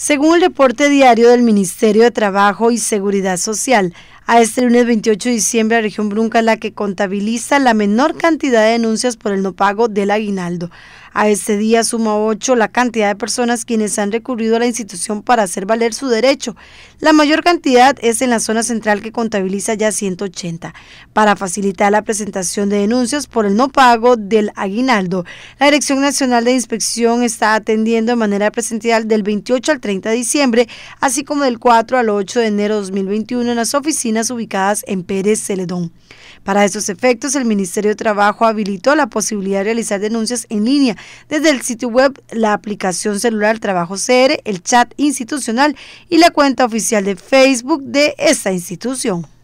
Según el reporte diario del Ministerio de Trabajo y Seguridad Social, a este lunes 28 de diciembre, la región Brunca es la que contabiliza la menor cantidad de denuncias por el no pago del aguinaldo. A este día suma 8 la cantidad de personas quienes han recurrido a la institución para hacer valer su derecho. La mayor cantidad es en la zona central que contabiliza ya 180. Para facilitar la presentación de denuncias por el no pago del aguinaldo, la Dirección Nacional de Inspección está atendiendo de manera presencial del 28 al 30 de diciembre, así como del 4 al 8 de enero 2021 en las oficinas ubicadas en Pérez Celedón. Para estos efectos, el Ministerio de Trabajo habilitó la posibilidad de realizar denuncias en línea desde el sitio web, la aplicación celular Trabajo CR, el chat institucional y la cuenta oficial de Facebook de esta institución.